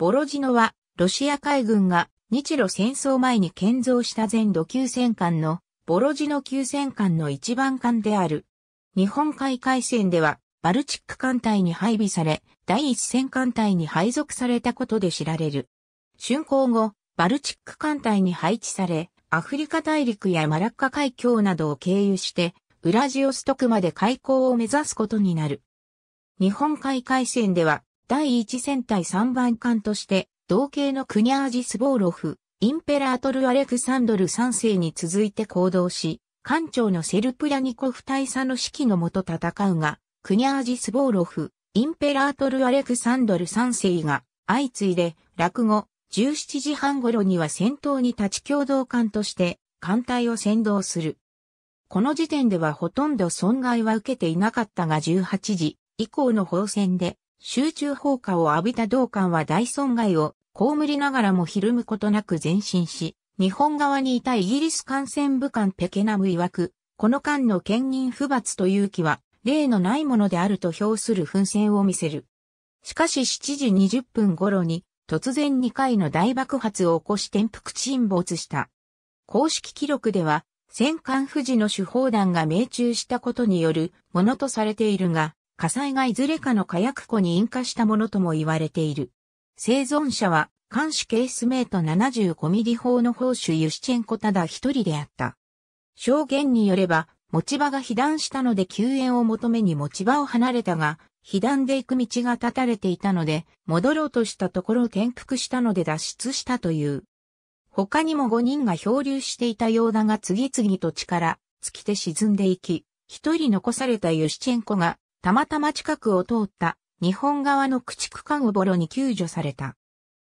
ボロジノは、ロシア海軍が日露戦争前に建造した全土級戦艦のボロジノ級戦艦の一番艦である。日本海海戦では、バルチック艦隊に配備され、第一戦艦隊に配属されたことで知られる。竣工後、バルチック艦隊に配置され、アフリカ大陸やマラッカ海峡などを経由して、ウラジオストクまで開港を目指すことになる。日本海海戦では、第1戦隊3番艦として、同型のクニャージ・スボーロフ、インペラートル・アレクサンドル3世に続いて行動し、艦長のセルプラニコフ大佐の指揮のもと戦うが、クニャージ・スボーロフ、インペラートル・アレクサンドル3世が、相次いで、落語、17時半頃には戦闘に立ち共同艦として、艦隊を先導する。この時点ではほとんど損害は受けていなかったが18時以降の放戦で集中放火を浴びた道館は大損害を被りながらもひるむことなく前進し、日本側にいたイギリス艦船部艦ペケナム曰く、この艦の兼任不罰という気は、例のないものであると評する奮戦を見せる。しかし7時20分頃に、突然2回の大爆発を起こし転覆沈没した。公式記録では、戦艦富士の手砲弾が命中したことによるものとされているが、火災がいずれかの火薬庫に引火したものとも言われている。生存者は、監視ケースメイト75ミリ砲の砲手ユシチェンコただ一人であった。証言によれば、持ち場が被弾したので救援を求めに持ち場を離れたが、被弾で行く道が断たれていたので、戻ろうとしたところ転覆したので脱出したという。他にも5人が漂流していたようだが次々と力、尽きて沈んでいき、一人残されたユシチェンコがたまたま近くを通った日本側の駆逐艦おぼろに救助された。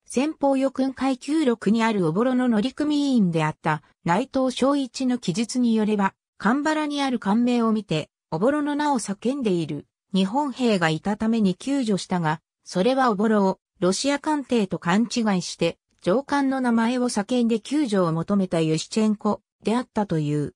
先方予訓階級6にあるおぼろの乗組員であった内藤昭一の記述によれば、神原にある艦名を見て、おぼろの名を叫んでいる日本兵がいたために救助したが、それはおぼろをロシア艦艇と勘違いして、上官の名前を叫んで救助を求めたユシチェンコであったという。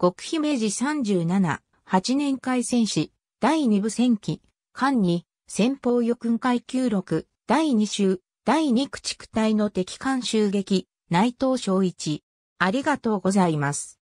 極秘明治37、8年海戦士、第2部戦記、艦に、先方予訓階級6、第2週、第2駆逐隊の敵艦襲撃、内藤昭一。ありがとうございます。